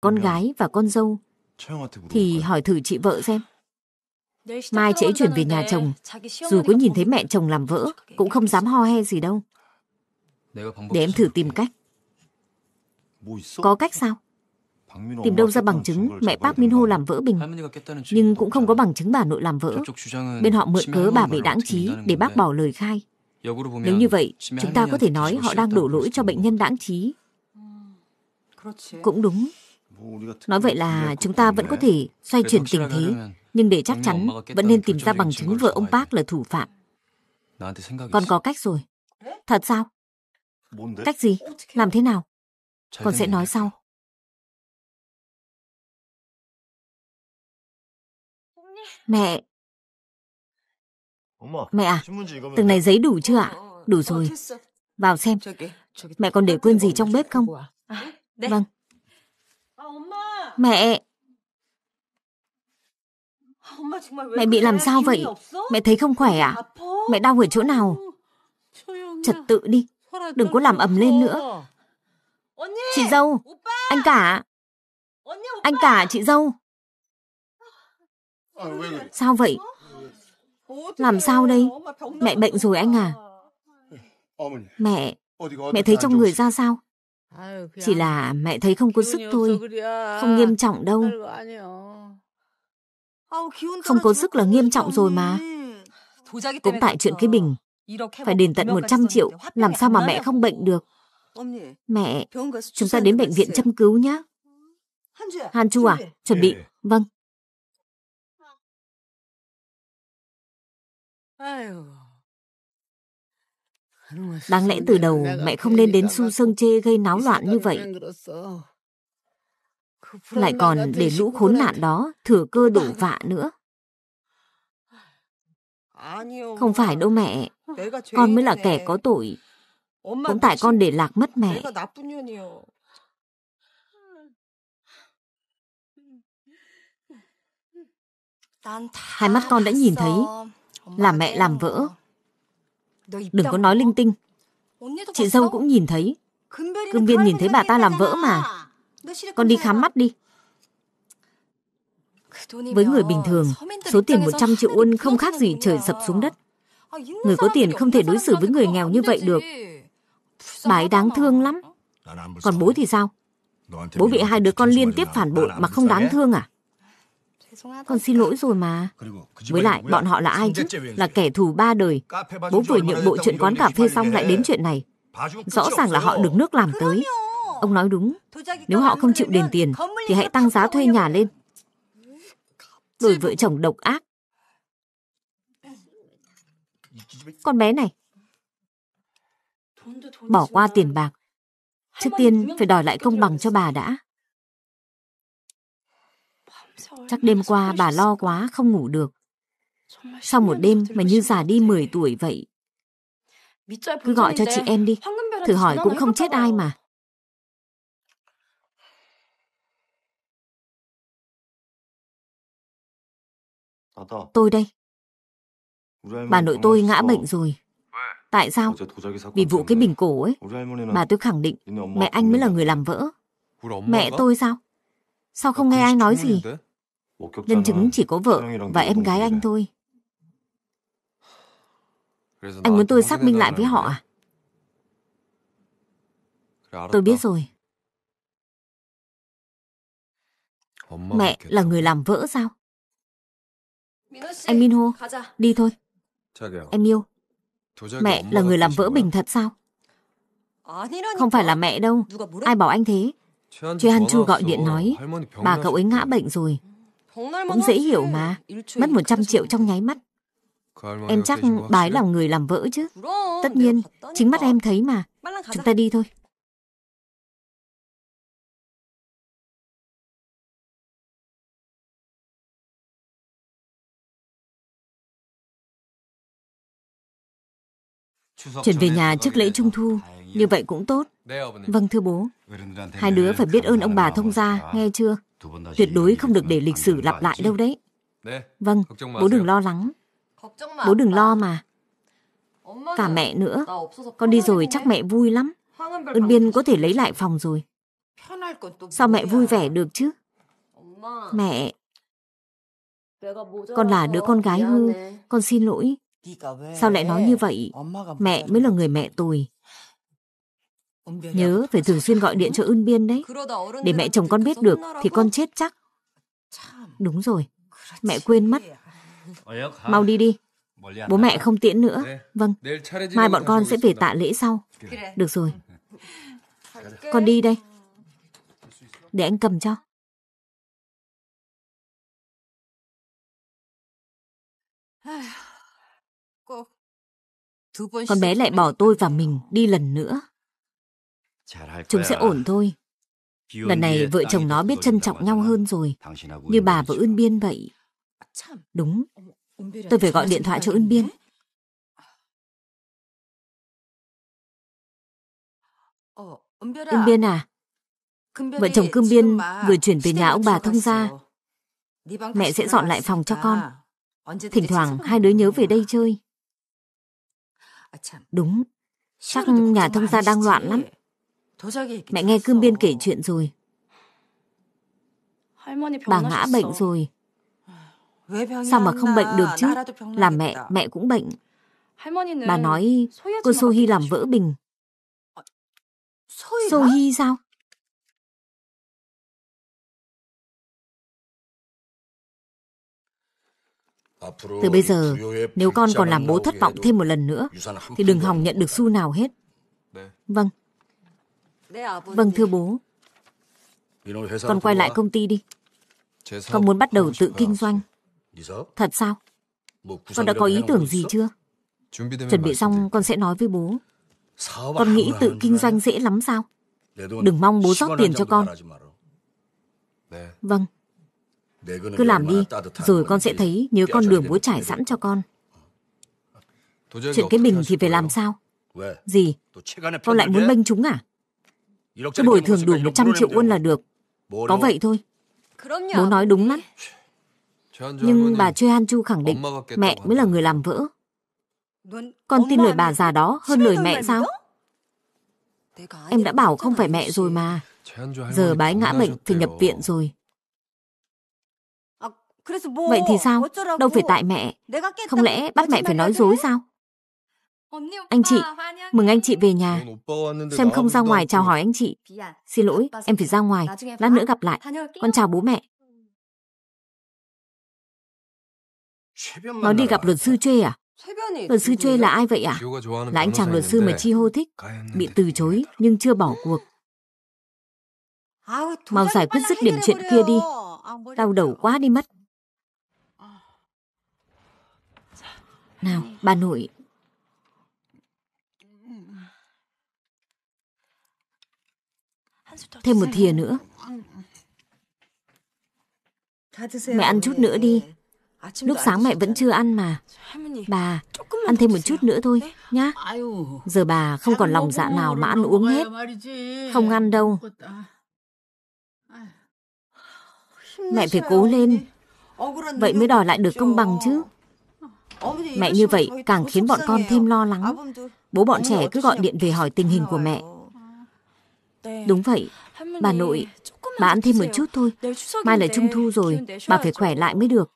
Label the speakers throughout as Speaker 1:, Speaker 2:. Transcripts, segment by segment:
Speaker 1: con gái và con dâu thì hỏi thử chị vợ xem. Mai chị chuyển về nhà chồng, dù có nhìn thấy mẹ chồng làm vỡ, cũng không dám ho he gì đâu. Để em thử tìm cách. Có cách sao? Tìm đâu ra bằng chứng mẹ Park Min Ho làm vỡ Bình, nhưng cũng không có bằng chứng bà nội làm vỡ. Bên họ mượn cớ bà bị đáng trí để bác bỏ lời khai. Nếu như vậy, chúng ta có thể nói họ đang đổ lỗi cho bệnh nhân đáng trí. Cũng đúng. Nói vậy là chúng ta vẫn có thể xoay chuyển tình thế, nhưng để chắc chắn vẫn nên tìm ra bằng chứng vợ ông Park là thủ phạm. Còn có cách rồi. Thật sao? Cách gì? Làm thế nào? Con sẽ nói sau.
Speaker 2: Mẹ! Mẹ à, từng này giấy đủ chưa ạ? À? Đủ rồi. Vào xem. Mẹ còn để quên gì trong bếp không?
Speaker 1: Vâng. Mẹ! Mẹ bị làm sao vậy? Mẹ thấy không khỏe à? Mẹ đau ở chỗ nào? Trật tự đi, đừng có làm ầm lên nữa. Chị dâu, anh cả, anh cả chị dâu. Sao vậy? Làm sao đây? Mẹ bệnh rồi anh à? Mẹ, mẹ thấy trong người ra sao? Ừ, Chỉ là mẹ thấy không có sức thôi, không nghiêm trọng đâu. Không có sức là nghiêm trọng rồi mà. Cũng tại chuyện cái bình, phải đền tận 100 triệu, làm sao mà mẹ không bệnh được. Mẹ, chúng ta đến bệnh viện châm cứu nhé.
Speaker 2: Han Chu à, chuẩn bị. Ừ.
Speaker 1: Vâng. Đáng lẽ từ đầu mẹ không nên đến Su Sơn Chê gây náo loạn như vậy. Lại còn để lũ khốn nạn đó thừa cơ đổ vạ nữa. Không phải đâu mẹ, con mới là kẻ có tội. Cũng tại con để lạc mất mẹ. Hai mắt con đã nhìn thấy, là mẹ làm vỡ, Đừng có nói linh tinh. Chị dâu cũng nhìn thấy. Cương viên nhìn thấy bà ta làm vỡ mà. Con đi khám mắt đi. Với người bình thường, số tiền 100 triệu won không khác gì trời sập xuống đất. Người có tiền không thể đối xử với người nghèo như vậy được. Bà ấy đáng thương lắm. Còn bố thì sao? Bố bị hai đứa con liên tiếp phản bội mà không đáng thương à? Con xin lỗi rồi mà. Với lại, bọn họ là ai chứ? Là kẻ thù ba đời. Bố vừa nhượng bộ chuyện quán cà phê xong lại đến chuyện này. Rõ ràng là họ được nước làm tới. Ông nói đúng. Nếu họ không chịu đền tiền, thì hãy tăng giá thuê nhà lên. Đôi vợ chồng độc ác. Con bé này. Bỏ qua tiền bạc. Trước tiên phải đòi lại công bằng cho bà đã. Chắc đêm qua bà lo quá không ngủ được. Sau một đêm mà như già đi 10 tuổi vậy. Cứ gọi cho chị em đi, thử hỏi cũng không chết ai mà.
Speaker 2: Tôi đây. Bà nội tôi ngã bệnh rồi. Vâng. Tại sao? Vì vụ cái
Speaker 1: bình cổ ấy. Bà tôi khẳng định mẹ anh mới là người làm vỡ. Mẹ tôi sao? Sao không nghe ai nói gì? Nhân chứng chỉ có vợ và em gái anh thôi. Anh muốn tôi xác minh lại với à? họ à? Tôi biết rồi. Mẹ là người làm vỡ sao? Anh Minho, đi thôi. Em yêu, mẹ là người làm vỡ bình thật sao? Ờ, Không phải là mẹ đâu, ai bảo anh thế? Choi Han Chu gọi điện nói, bà cậu ấy ngã bệnh rồi, cũng dễ hiểu mà Mất 100 triệu trong nháy mắt
Speaker 2: Em chắc bái ấy
Speaker 1: người làm vỡ chứ Tất nhiên Chính mắt em thấy mà
Speaker 2: Chúng ta đi thôi Chuyển về nhà trước lễ Trung
Speaker 1: Thu Như vậy cũng tốt Vâng thưa bố Hai đứa phải biết ơn ông bà thông gia Nghe chưa Tuyệt đối không được để lịch sử lặp lại đâu đấy. Vâng, bố đừng lo lắng. Bố đừng lo mà. Cả mẹ nữa. Con đi rồi chắc mẹ vui lắm. Ơn Biên có thể lấy lại phòng rồi. Sao mẹ vui vẻ được chứ? Mẹ... Con là đứa con gái hư. Con xin lỗi. Sao lại nói như vậy? Mẹ mới là người mẹ tồi Nhớ phải thường xuyên gọi điện cho Ưn Biên đấy. Để mẹ chồng con biết được thì con chết chắc. Đúng rồi, mẹ quên mất. Mau đi đi. Bố mẹ không tiễn nữa. Vâng, mai bọn con sẽ về tạ lễ sau. Được rồi. Con đi đây. Để anh cầm cho. Con bé lại bỏ tôi và mình đi lần nữa. Chúng sẽ ổn thôi. Lần này vợ chồng nó biết trân trọng nhau hơn rồi. Như bà và Ưn Biên vậy. Đúng. Tôi phải gọi điện thoại cho Ưn Biên. Ưn Biên à? à? Vợ chồng Cương Biên vừa chuyển về nhà ông bà thông gia. Mẹ sẽ dọn lại phòng cho à. con. Thỉnh thoảng hai đứa nhớ về đây chơi. À, Đúng, chắc nhà thông gia đang loạn lắm. Mẹ nghe cương biên kể chuyện rồi. Bà ngã bệnh rồi. Sao mà không bệnh được chứ? Là mẹ, mẹ cũng bệnh. Bà nói cô Sohi làm vỡ bình.
Speaker 2: Sohi sao?
Speaker 1: Từ bây giờ, nếu con còn làm bố thất vọng thêm một lần nữa, thì đừng hòng nhận được xu nào hết. Vâng. Vâng thưa bố
Speaker 2: Con quay lại công ty đi
Speaker 1: Con muốn bắt đầu tự kinh doanh Thật sao? Con đã có ý tưởng gì chưa? Chuẩn bị xong con sẽ nói với bố Con nghĩ tự kinh doanh dễ lắm sao?
Speaker 2: Đừng mong bố rót tiền cho con
Speaker 1: Vâng Cứ làm đi Rồi con sẽ thấy nhớ con đường bố trải sẵn cho con Chuyện cái bình thì phải làm sao? Gì? Con lại muốn bênh chúng à? Tôi bồi thường đủ 100 triệu won là được. Có vậy thôi. Bố nói đúng lắm. Nhưng bà Choi Han Chu khẳng định mẹ mới là người làm vỡ.
Speaker 2: Con tin lời bà già đó hơn lời mẹ sao?
Speaker 1: Em đã bảo không phải mẹ rồi mà. Giờ bái ngã bệnh thì nhập viện rồi. À, vậy thì sao? Đâu phải tại mẹ. Không lẽ bắt mẹ phải nói dối sao?
Speaker 2: Anh chị, mừng anh chị về nhà.
Speaker 1: Xem không ra ngoài chào hỏi anh chị. À, Xin lỗi, em phải ra ngoài, lát nữa gặp lại. Con chào bố mẹ.
Speaker 2: Nó đi gặp luật sư Chê à?
Speaker 1: Luật sư Chê là ai vậy ạ? À? Là anh chàng luật sư mà Chi Hô thích. Bị từ chối nhưng chưa bỏ cuộc. Mau giải quyết dứt điểm chuyện kia đi. Đau đầu quá đi mất. À. Nào, bà nội, Thêm một thìa nữa. Mẹ ăn chút nữa đi. Lúc sáng mẹ vẫn chưa ăn mà. Bà, ăn thêm một chút nữa thôi, nhá. Giờ bà không còn lòng dạ nào mà ăn uống hết. Không ăn đâu. Mẹ phải cố lên. Vậy mới đòi lại được công bằng chứ. Mẹ như vậy càng khiến bọn con thêm lo lắng. Bố bọn trẻ cứ gọi điện về hỏi tình hình của mẹ. Đúng vậy, bà nội, bà ăn thêm một chút thôi. Mai là trung thu rồi, bà phải khỏe lại mới được.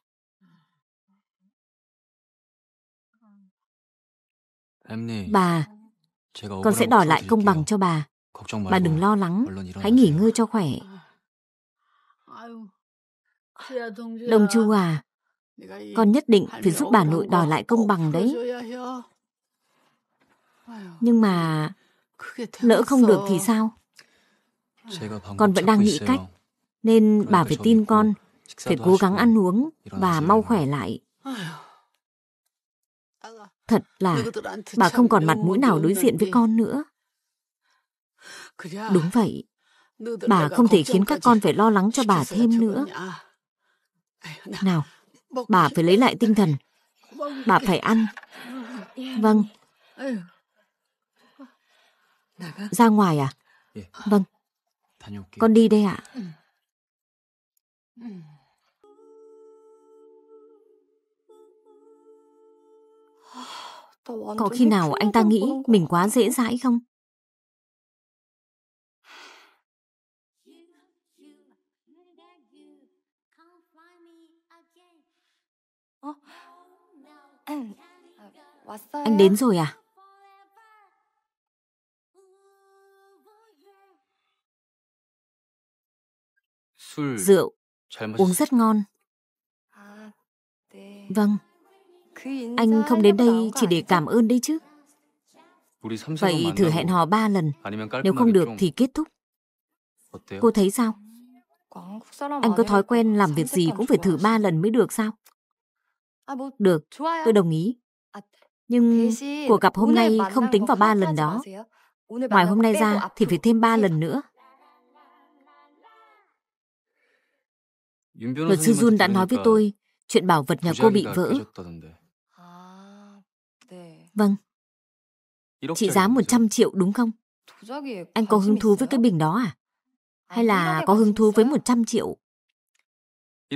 Speaker 2: Bà, con sẽ đòi
Speaker 1: lại công bằng cho bà.
Speaker 2: Bà đừng lo lắng, hãy
Speaker 1: nghỉ ngơi cho khỏe. Đồng Chu à, con nhất định phải giúp bà nội đòi lại công bằng đấy. Nhưng mà lỡ không được thì sao? Con vẫn đang nghĩ cách, nên bà phải tin con, phải cố gắng ăn uống và mau khỏe lại. Thật là bà không còn mặt mũi nào đối diện với con nữa. Đúng vậy, bà không thể khiến các con phải lo lắng cho bà thêm nữa. Nào, bà phải lấy lại tinh thần. Bà phải ăn. Vâng. Ra ngoài à? Vâng, con đi đây ạ. Có khi nào anh ta nghĩ mình quá dễ dãi không? À, anh đến rồi à?
Speaker 2: rượu, uống rất
Speaker 1: ngon. Vâng, anh không đến đây chỉ để cảm ơn đấy chứ.
Speaker 2: Vậy thử hẹn hò ba lần,
Speaker 1: nếu không được thì kết thúc. Cô thấy sao? Anh có thói quen làm việc gì cũng phải thử ba lần mới được sao? Được, tôi đồng ý. Nhưng cuộc gặp hôm nay không tính vào ba lần đó. Ngoài hôm nay ra thì phải thêm ba lần nữa.
Speaker 2: Luật sư Jun đã nói với tôi
Speaker 1: chuyện bảo vật nhà cô bị vỡ. Vâng. Chị giá 100 triệu đúng không? Anh à? có hứng thú với cái bình đó à? Hay là có hứng thú với 100 triệu?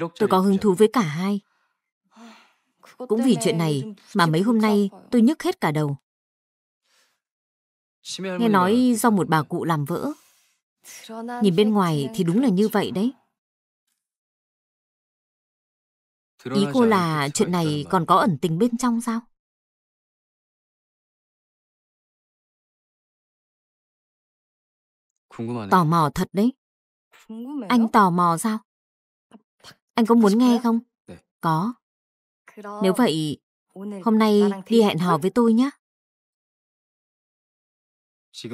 Speaker 1: Tôi có hứng thú với cả hai. Cũng vì chuyện này mà mấy hôm nay tôi nhức hết cả đầu. Nghe nói do một bà cụ làm vỡ. Nhìn bên ngoài thì đúng là như vậy đấy.
Speaker 2: Ý cô là chuyện này còn có ẩn tình bên trong sao? Tò mò thật đấy. Anh tò mò sao? Anh có muốn nghe không? Có. Nếu vậy, hôm nay đi hẹn hò với tôi nhé.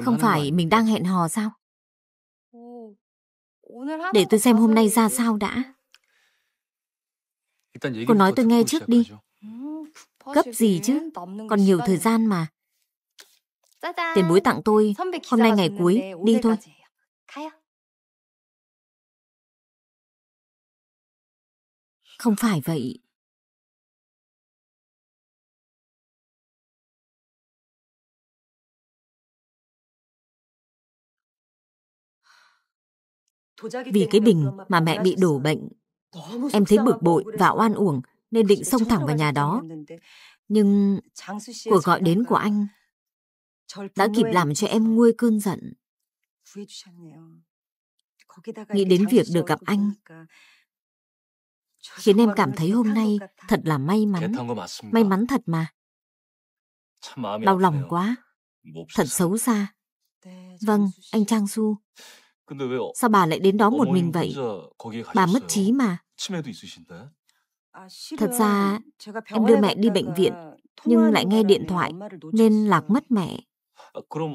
Speaker 2: Không phải
Speaker 1: mình đang hẹn hò sao? Để tôi xem hôm nay ra sao đã. Cô nói tôi nghe trước đi.
Speaker 2: Gấp gì chứ, còn nhiều thời gian
Speaker 1: mà. Tiền bối tặng tôi, hôm nay ngày cuối, đi thôi.
Speaker 2: Không phải vậy. Vì cái bình mà mẹ bị
Speaker 1: đổ bệnh Em thấy bực bội và oan uổng nên định xông thẳng vào nhà đó. Nhưng cuộc gọi đến của anh
Speaker 2: đã kịp làm cho
Speaker 1: em nguôi cơn giận. Nghĩ đến việc được gặp anh khiến em cảm thấy hôm nay thật là may mắn. May mắn thật mà. Đau lòng quá. Thật xấu xa. Vâng, anh Trang Su.
Speaker 2: Sao bà lại đến đó một mình vậy? Bà mất trí mà.
Speaker 1: Thật ra, em đưa mẹ đi bệnh viện, nhưng lại nghe điện thoại, nên lạc mất mẹ.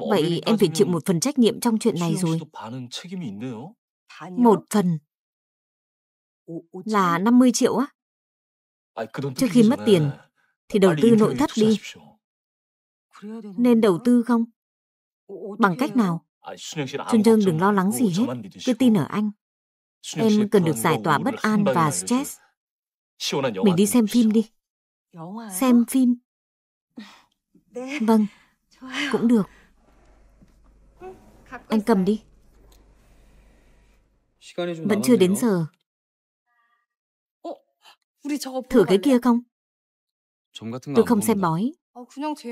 Speaker 1: Vậy em phải chịu một phần trách nhiệm trong chuyện này rồi. Một phần là 50 triệu á? Trước khi mất tiền, thì đầu tư nội thất đi. Nên đầu tư không? Bằng cách nào?
Speaker 2: Ờ, Trân Trân đừng lo lắng gì hết,
Speaker 1: cứ tin ở anh. Em cần được giải tỏa bất an và stress. Mình đi xem phim đi. Xem phim. Vâng, à. cũng được. Anh cầm đi. Vẫn chưa đến giờ. Thử cái kia không? Tôi không xem bói.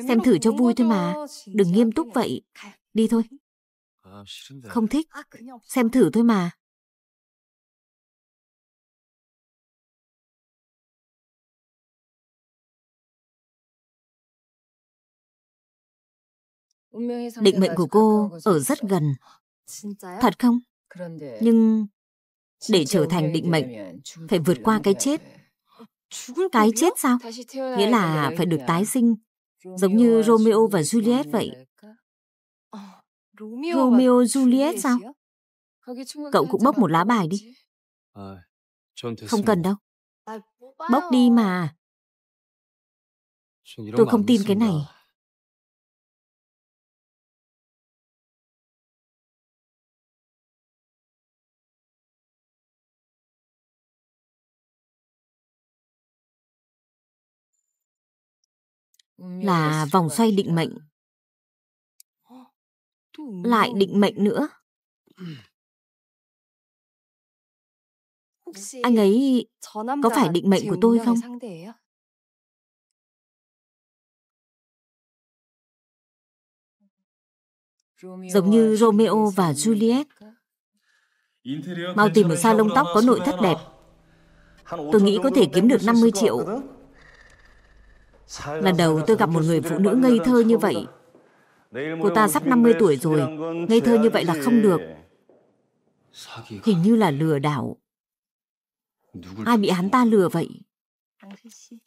Speaker 1: Xem thử cho vui thôi mà. Đừng nghiêm túc vậy. Đi thôi. Ờ, không thích, xem thử thôi mà.
Speaker 2: Định mệnh của cô ở rất gần. Thật không? Nhưng
Speaker 1: để trở thành định mệnh, phải vượt qua cái chết. Cái chết sao? Nghĩa là phải được tái sinh, giống như Romeo và Juliet vậy.
Speaker 2: Romeo Juliet sao? Cậu cũng bốc một lá bài đi. Ờ, không cần đâu. Bốc đi mà. Tôi không tin cái này. Là vòng xoay định mệnh lại định mệnh nữa. Anh ấy có phải định mệnh của tôi không? Giống như
Speaker 1: Romeo và Juliet. Mau tìm một salon tóc có nội thất đẹp. Tôi nghĩ có thể kiếm được 50 triệu. Lần đầu tôi gặp một người phụ nữ ngây thơ như vậy Cô ta sắp 50 tuổi rồi, ngây thơ như vậy là không được. Hình như là lừa đảo. Ai bị hắn ta lừa vậy?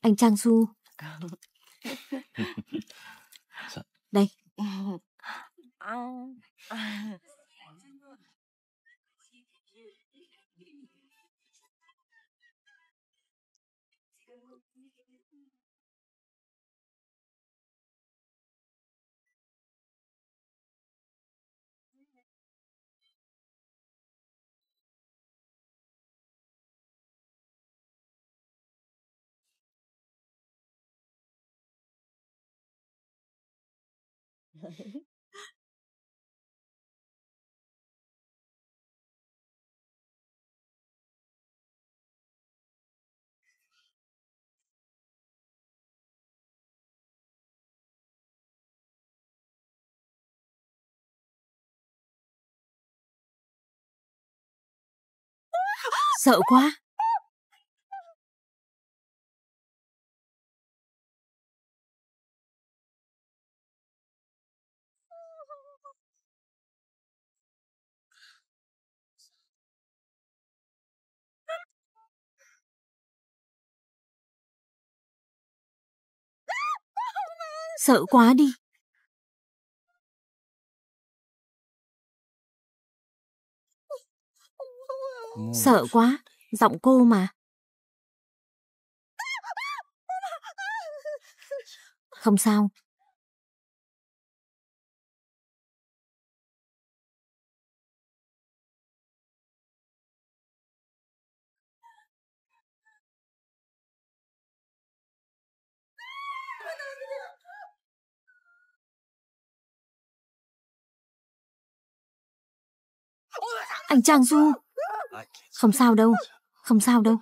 Speaker 1: Anh Trang Su. Đây.
Speaker 2: Sợ quá sợ quá đi. Sợ quá, giọng cô mà. Không sao, Anh Trang Du Không sao đâu Không sao đâu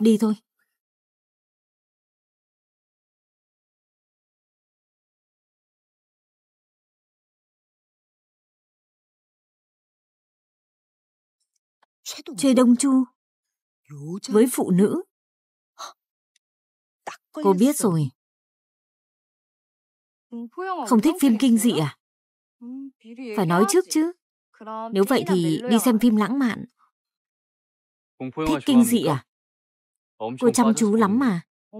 Speaker 2: Đi thôi Chơi đông chu Với phụ nữ Cô biết rồi Không thích phim kinh dị à phải nói trước chứ
Speaker 1: Nếu vậy thì đi xem phim lãng mạn
Speaker 2: Thích kinh dị à Cô
Speaker 1: chăm chú lắm mà ờ,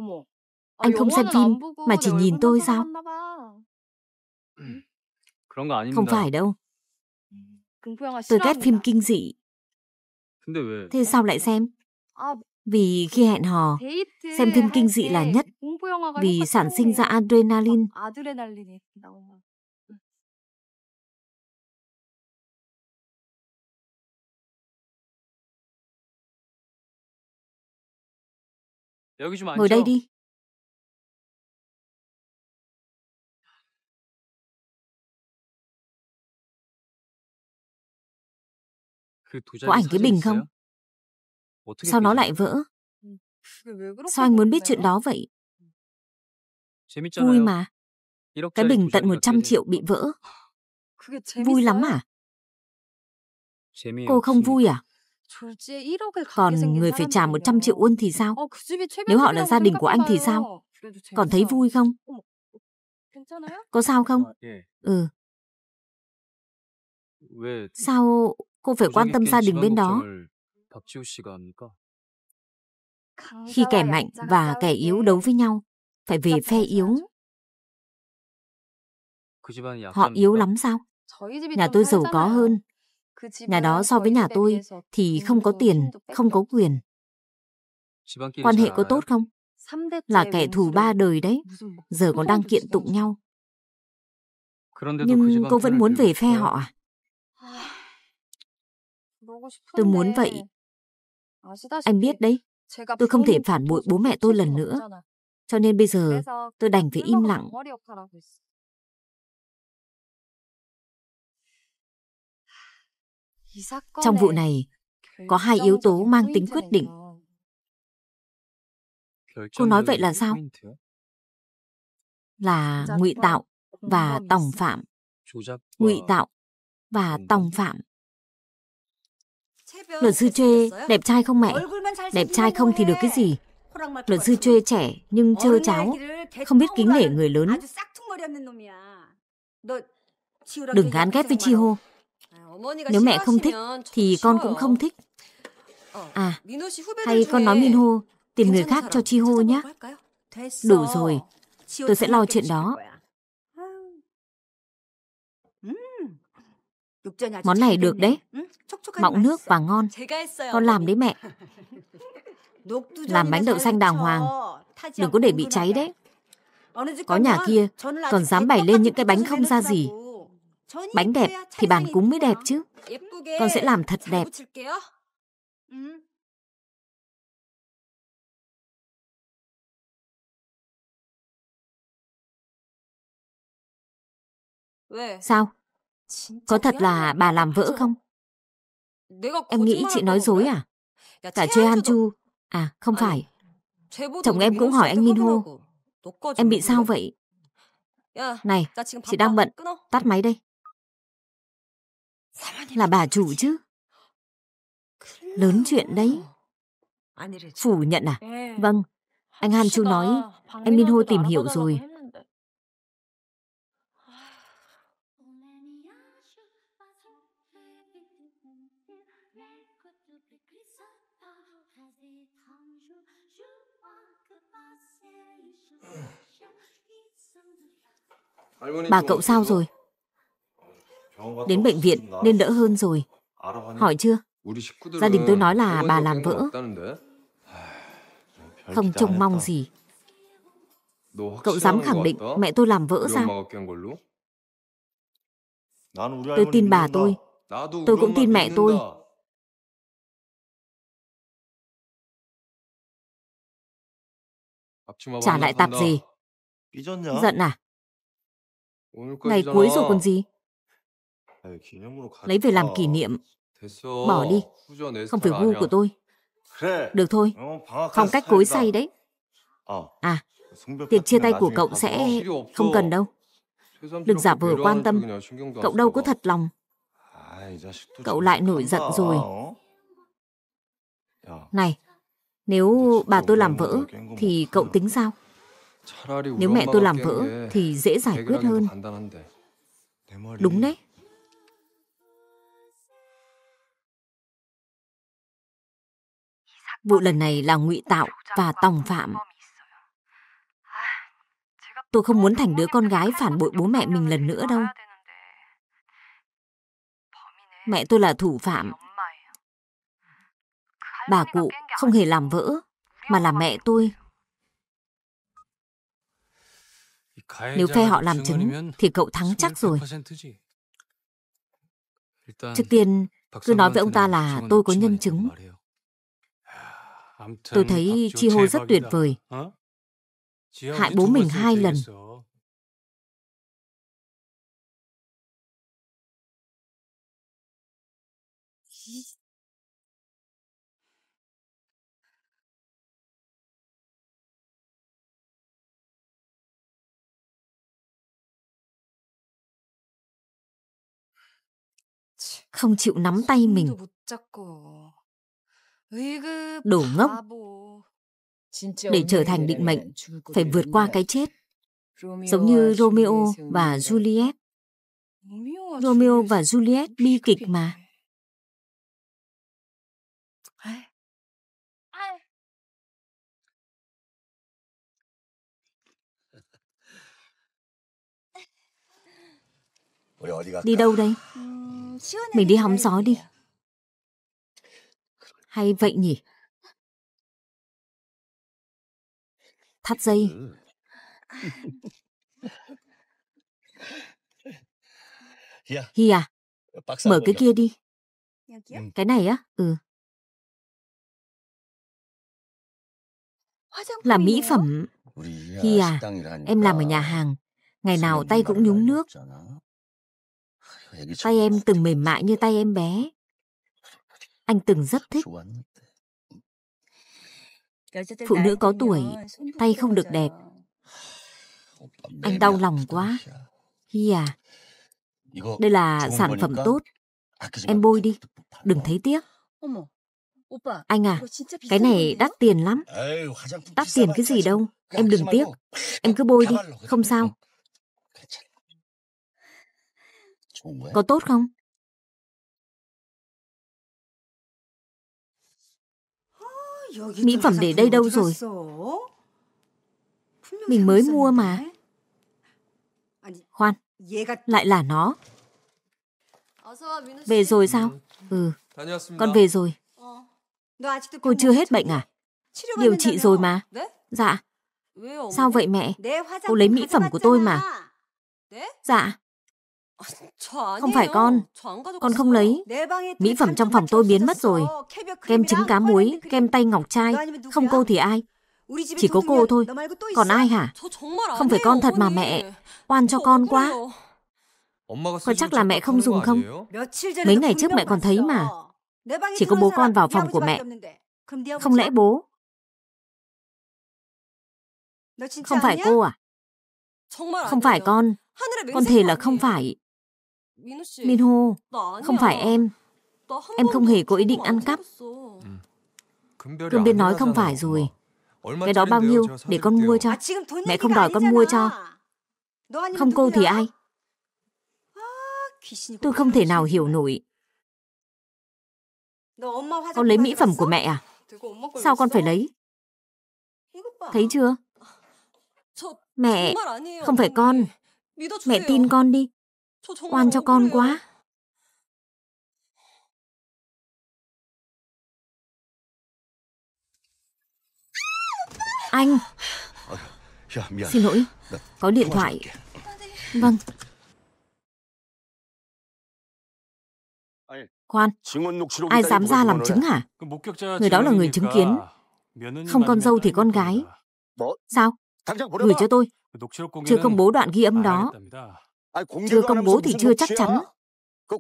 Speaker 1: Anh không xem phim mà chỉ nhìn tôi sao Không phải đâu Tôi ghét phim kinh dị
Speaker 2: Thế sao lại xem
Speaker 1: ờ, Vì khi hẹn hò Xem phim kinh dị là nhất Vì sản sinh ra ờ, adrenaline
Speaker 2: Ngồi đây đi. Có ảnh cái bình không? Sao nó lại vỡ?
Speaker 1: Sao anh muốn biết chuyện
Speaker 2: đó vậy? Vui mà. Cái bình tận 100 triệu bị vỡ.
Speaker 1: Vui lắm à? Cô không vui à? Còn người phải trả 100 triệu won thì sao? Nếu họ là gia đình của anh thì sao? Còn thấy vui không? Có sao không? Ờ,
Speaker 2: ừ. Sao cô phải quan tâm gia đình bên đó? Khi kẻ mạnh và kẻ yếu đấu
Speaker 1: với nhau, phải về phe yếu. Họ yếu lắm sao? Nhà tôi giàu có hơn, Nhà đó so với nhà tôi thì không có tiền, không có quyền.
Speaker 2: Quan hệ có tốt không? Là kẻ thù ba đời đấy,
Speaker 1: giờ còn đang kiện tụng nhau.
Speaker 2: Nhưng cô vẫn muốn về phe họ à?
Speaker 1: Tôi muốn vậy. Ờ, Anh biết đấy, tôi không thể phản bội bố mẹ tôi lần nữa. Cho nên bây giờ tôi đành phải im lặng. Trong vụ này,
Speaker 2: có hai yếu tố mang tính quyết định. Cô nói vậy là sao? Là ngụy tạo và tòng phạm. Ngụy tạo
Speaker 1: và tòng phạm.
Speaker 2: Luật sư Chê đẹp trai không mẹ? Đẹp trai không thì được cái gì? Luật sư Chê trẻ nhưng chơ cháo, không biết kính nể người lớn.
Speaker 1: Đừng gán ghép với Chi Hô. Nếu mẹ không thích thì con cũng không thích. À, hay con nói Minho tìm người khác cho Chi Hô nhé. Đủ rồi, tôi sẽ lo chuyện đó. Món này được đấy, mọng nước và ngon. Con làm đấy mẹ. Làm bánh đậu xanh đàng hoàng, đừng có để bị cháy đấy. Có nhà kia còn dám bày lên những cái bánh không ra gì. Bánh đẹp thì bàn cúng mới đẹp chứ. Con sẽ làm thật đẹp.
Speaker 2: Sao? Có thật là bà làm vỡ không? Em nghĩ chị nói dối à? Cả chơi
Speaker 1: Han Chu... À, không phải. Chồng em cũng hỏi anh Minh Ho. Em bị sao vậy? Này, chị đang bận. Tắt máy
Speaker 2: đây. Là bà chủ chứ
Speaker 1: Lớn chuyện đấy
Speaker 2: Phủ nhận à Vâng Anh Han Chu nói Anh Min hô tìm hiểu rồi
Speaker 1: Bà cậu sao rồi
Speaker 2: Đến bệnh viện nên đỡ
Speaker 1: hơn rồi. Hỏi chưa? Gia đình tôi nói là bà làm vỡ. Không trông mong gì. Cậu dám khẳng định mẹ tôi làm vỡ sao?
Speaker 2: Tôi tin bà tôi. Tôi cũng tin mẹ tôi. Trả lại tạp gì? Giận à?
Speaker 1: Ngày cuối rồi còn gì? lấy về làm kỷ niệm bỏ đi không phải gu của tôi được thôi phong cách cối say đấy
Speaker 2: à tiệc chia tay của cậu sẽ không cần đâu
Speaker 1: đừng giả vờ quan tâm cậu đâu có thật lòng cậu lại nổi giận rồi này nếu bà tôi làm vỡ thì cậu tính sao nếu mẹ tôi làm vỡ thì dễ giải quyết hơn đúng đấy Vụ lần này là ngụy tạo và tòng phạm. Tôi không muốn thành đứa con gái phản bội bố mẹ mình lần nữa đâu. Mẹ tôi là thủ phạm. Bà cụ không hề làm vỡ, mà là mẹ tôi. Nếu phe họ làm chứng thì cậu thắng chắc rồi. Trước tiên, cứ nói với ông ta là tôi có nhân chứng
Speaker 2: Tôi thấy chi hô rất tuyệt vời. Hại bố mình hai lần.
Speaker 1: Không chịu nắm tay mình. Đồ ngốc Để trở thành định mệnh Phải vượt qua cái chết Giống như Romeo và Juliet
Speaker 2: Romeo và Juliet bi kịch mà Đi đâu đây? Mình đi hóng gió đi hay vậy nhỉ? Thắt dây. Ừ. Hi à, mở cái kia đi. Ừ. Cái này á, ừ. Là mỹ phẩm. À, Hi à, em làm ở
Speaker 1: nhà hàng. Ngày nào tay cũng nhúng nước. Tay em từng mềm mại như tay em bé anh từng rất thích. Phụ nữ có tuổi, tay không được đẹp. Anh đau lòng quá. Hi à,
Speaker 2: đây là sản phẩm tốt.
Speaker 1: Em bôi đi, đừng thấy tiếc. Anh à, cái này đắt tiền lắm. Đắt tiền cái gì đâu, em đừng tiếc. Em cứ bôi đi, không sao. Có tốt không? Mỹ phẩm để đây đâu rồi? Mình mới mua mà. Khoan, lại là nó. Về rồi sao? Ừ, con về rồi. Cô chưa hết bệnh à? Điều trị rồi mà. Dạ. Sao vậy mẹ? Cô lấy mỹ phẩm của tôi mà. Dạ. Không phải con, con không lấy. Mỹ phẩm trong phòng tôi biến mất rồi. Kem trứng cá muối, kem tay ngọc trai, không cô thì ai? Chỉ có cô thôi, còn ai hả? Không phải con thật mà mẹ, oan cho con quá. Con chắc là mẹ không dùng không? Mấy ngày trước mẹ còn thấy mà. Chỉ có bố con vào phòng của mẹ. Không lẽ bố?
Speaker 2: Không phải cô à?
Speaker 1: Không phải con. Con thề là không phải. Minho, không phải em. Em không hề có ý định ăn cắp. Cương Biên nói không phải rồi. Cái đó bao nhiêu để con mua cho. Mẹ không đòi con mua cho. Không cô thì ai? Tôi không thể nào hiểu nổi.
Speaker 2: Con lấy mỹ phẩm của mẹ à?
Speaker 1: Sao con phải lấy? Thấy chưa? Mẹ, không phải con. Mẹ tin con đi. Oan cho con quá. Anh
Speaker 2: Xin lỗi Có điện thoại Vâng Khoan Ai dám ra làm chứng hả
Speaker 1: Người đó là người chứng kiến Không con dâu thì con gái Sao Gửi cho tôi Chưa công bố đoạn ghi âm đó chưa công bố thì chưa chắc chắn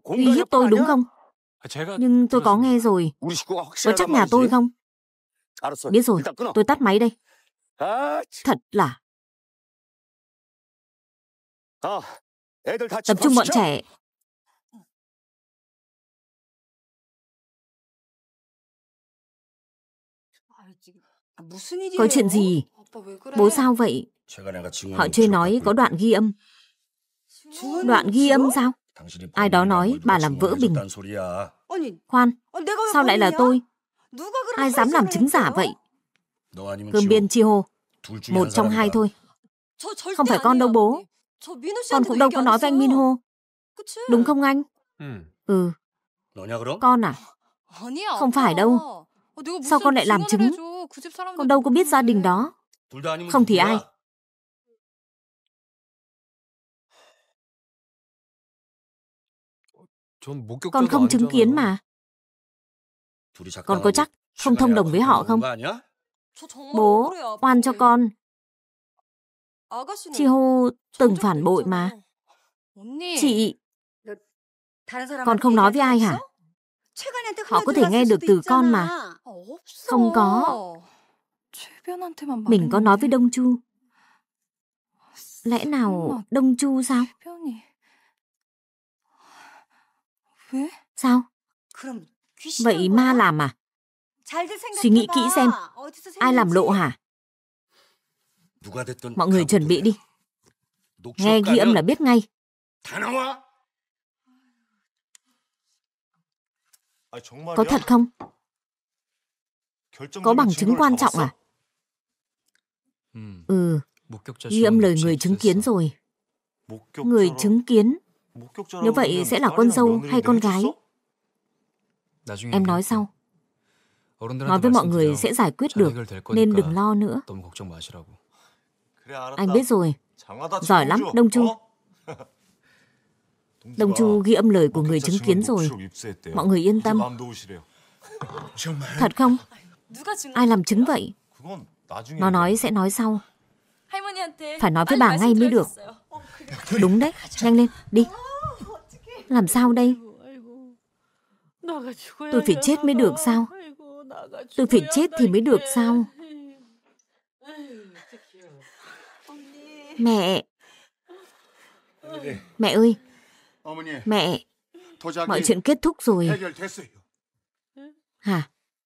Speaker 1: Uy hiếp tôi đúng không?
Speaker 2: À, Nhưng
Speaker 1: tôi có nghe rồi
Speaker 2: Có chắc nhà tôi không? À, Biết rồi, tôi tắt
Speaker 1: máy đây Thật
Speaker 2: là ờ, Tập trung bọn trẻ à, Có chuyện gì? Bố sao vậy? Họ
Speaker 1: chưa nói có đoạn ghi âm Đoạn ghi âm sao? Ai đó nói bà làm vỡ bình. Khoan, sao lại là tôi? Ai dám làm chứng giả vậy? Cơm biên chi hô. Một trong hai thôi. Không phải con đâu bố. Con cũng đâu có nói với anh Min Hô. Đúng không anh? Ừ. ừ. Con à? Không phải đâu. Sao con lại làm chứng? Con đâu có biết gia đình đó. Không thì ai?
Speaker 2: Con không chứng kiến mà. Con có chắc không thông đồng với họ không?
Speaker 1: Bố, oan cho con. Ờ, Chi Hô từng phản bội mà. Chị, con không nói với ai hả? Họ có thể nghe được từ con mà. Không có. Mình có nói với Đông Chu. Lẽ nào Đông Chu sao? Sao? Vậy ma làm à? Suy nghĩ kỹ xem, ai làm lộ hả? Mọi người chuẩn bị đi.
Speaker 2: Nghe ghi âm là biết ngay. Có thật
Speaker 1: không? Có bằng chứng quan trọng à? Ừ, ghi âm lời người chứng kiến rồi. Người chứng kiến nếu vậy sẽ là con dâu hay con gái Em nói sau Nói với mọi người sẽ giải quyết được Nên đừng lo nữa Anh biết rồi Giỏi lắm Đông Chu Đông Chu ghi âm lời của người chứng kiến rồi Mọi người yên tâm Thật không? Ai làm chứng vậy? Nó nói sẽ nói sau Phải nói với bà ngay mới được Đúng đấy, nhanh lên, đi Làm sao đây Tôi phải chết mới được sao Tôi phải chết thì mới được sao Mẹ Mẹ ơi Mẹ Mọi chuyện kết thúc rồi Hả